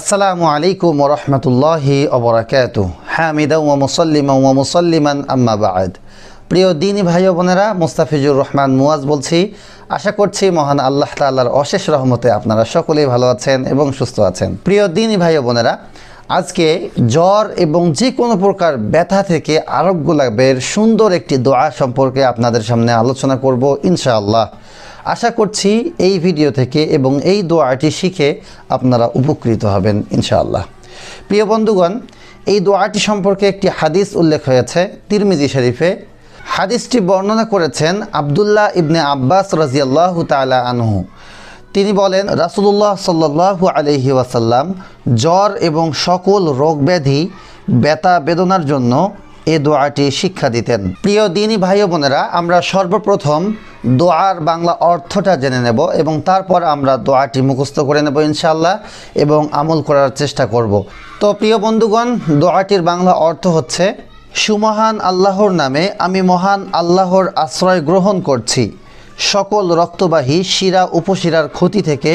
আসসালামু আলাইকুম রহমতুল্লাহি অবরাকাত হামিদা ওয়া মুসল্লিমা ওয়া মুসল্লিমান আম্মা বাদ প্রিয় দিনী ভাই বোনেরা মুস্তাফিজুর রহমান মুওয়াজ বলছি আশা করছি মহান আল্লাহ তাল্লার অশেষ রহমতে আপনারা সকলেই ভালো আছেন এবং সুস্থ আছেন প্রিয় দিনী ভাই বোনেরা আজকে জ্বর এবং যে কোনো প্রকার ব্যথা থেকে আরোগ্য লাভের সুন্দর একটি দোয়া সম্পর্কে আপনাদের সামনে আলোচনা করব ইনশাআল্লাহ আশা করছি এই ভিডিও থেকে এবং এই দোয়াটি শিখে আপনারা উপকৃত হবেন ইনশাআল্লাহ প্রিয় বন্ধুগণ এই দোয়াটি সম্পর্কে একটি হাদিস উল্লেখ হয়েছে তিরমিজি শরীফে হাদিসটি বর্ণনা করেছেন আবদুল্লাহ ইবনে আব্বাস রাজিয়াল্লাহ তালা আনহু তিনি বলেন রাসুলুল্লাহ সাল্লু আলহি ওয়াসাল্লাম জ্বর এবং সকল রোগ ব্যাধি ব্যথা বেদনার জন্য এ দোয়াটি শিক্ষা দিতেন প্রিয় দিনী ভাই বোনেরা আমরা সর্বপ্রথম দোয়ার বাংলা অর্থটা জেনে নেব এবং তারপর আমরা দোয়াটি মুখস্থ করে নেব ইনশাল্লাহ এবং আমল করার চেষ্টা করব তো প্রিয় বন্ধুগণ দোয়াটির বাংলা অর্থ হচ্ছে সুমহান আল্লাহর নামে আমি মহান আল্লাহর আশ্রয় গ্রহণ করছি সকল রক্তবাহী শিরা উপশিরার ক্ষতি থেকে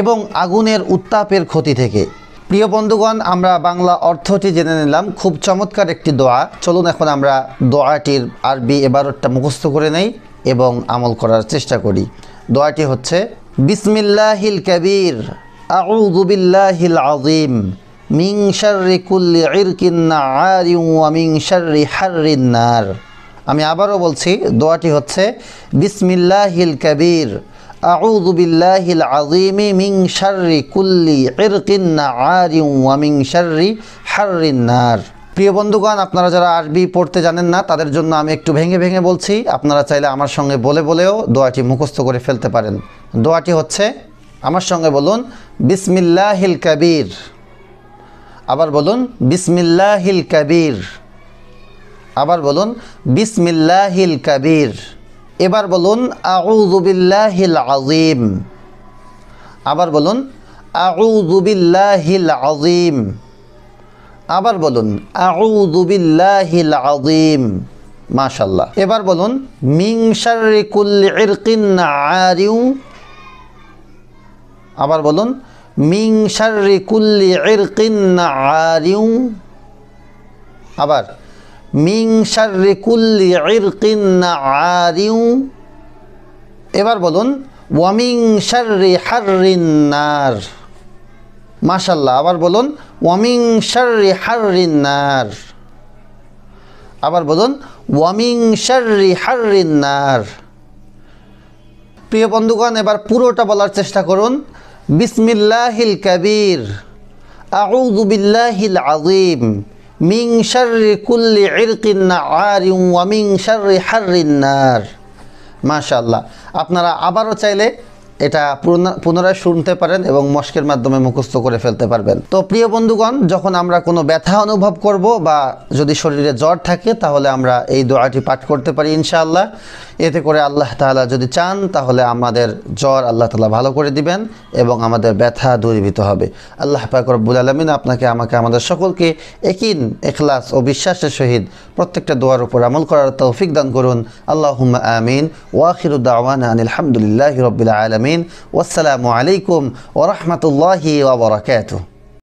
এবং আগুনের উত্তাপের ক্ষতি থেকে প্রিয় বন্ধুগণ আমরা বাংলা অর্থটি জেনে নিলাম খুব চমৎকার একটি দোয়া চলুন এখন আমরা দোয়াটির আরবি এবারটা মুখস্থ করে নেই এবং আমল করার চেষ্টা করি দোয়াটি হচ্ছে বিসমিল্লাহিল কবির আউজুবিল্লাহিল আজিম মিং শার্রি কুল্লি ইরকিন্নারি ওয়া মিং শার্রি হার্রিন্নার আমি আবারও বলছি দোয়াটি হচ্ছে বিসমিল্লাহিল কবির আউজুবিল্লাহিল আজিমি মিং শার্রি কুল্লি ইরকিন্নারি ওয়া মিং শার্রি হার্রিন্নার প্রিয় বন্ধুগণ আপনারা যারা আরবি পড়তে জানেন না তাদের জন্য আমি একটু ভেঙে ভেঙে বলছি আপনারা চাইলে আমার সঙ্গে বলে বলেও দোয়াটি মুখস্থ করে ফেলতে পারেন দোয়াটি হচ্ছে আমার সঙ্গে বলুন বিসমিল্লাহিল কাবির আবার বলুন বিসমিল্লাহিল কাবির আবার বলুন বিসমিল্লাহিল কাবির এবার বলুন আউজুবিল্লাহিল আজিম আবার বলুন আউজুবিল্লাহিল আজিম আবার বলুন আউদুবিল্লাহিল আজিম মাশাল্লাহ এবার বলুন মিংসারিকুল ইরকিন আরিউ আবার বলুন মিং মিংসারিকুল ইরকিন আরিউ আবার মিংসারিকুল ইরকিন আরিউ এবার বলুন ওয়ামিং শার্রি হার্রিন নার মাশাল্লাহ আবার বলুন ওয়ামিং শার্রি হার্রিন্নার আবার বলুন ওয়ামিং শার্রি হার্রিন্নার প্রিয় বন্ধুগণ এবার পুরোটা বলার চেষ্টা করুন বিসমিল্লাহিল কবির আউদুবিল্লাহিল আজিম মিং শার্রি কুল্লি ইরকিন্না আরিম ওয়ামিং শার্রি হার্রিন্নার মাশাল্লাহ আপনারা আবারও চাইলে এটা পুনরায় শুনতে পারেন এবং মস্কের মাধ্যমে মুখস্থ করে ফেলতে পারবেন তো প্রিয় বন্ধুগণ যখন আমরা কোনো ব্যথা অনুভব করব বা যদি শরীরে জ্বর থাকে তাহলে আমরা এই দোয়াটি পাঠ করতে পারি ইনশাআল্লাহ এতে করে আল্লাহ তালা যদি চান তাহলে আমাদের জ্বর আল্লাহ তালা ভালো করে দিবেন এবং আমাদের ব্যথা দূরীভূত হবে আল্লাহ পাক আলমিন আপনাকে আমাকে আমাদের সকলকে একিন এখলাস ও বিশ্বাসের সহিত প্রত্যেকটা দোয়ার উপর আমল করার তৌফিক দান করুন আল্লাহ আমিন ওয়াখিরুদ্দাওয়ান আনিল হামদুলিল্লাহ রবিল আলমিন العالمين والسلام عليكم ورحمة الله وبركاته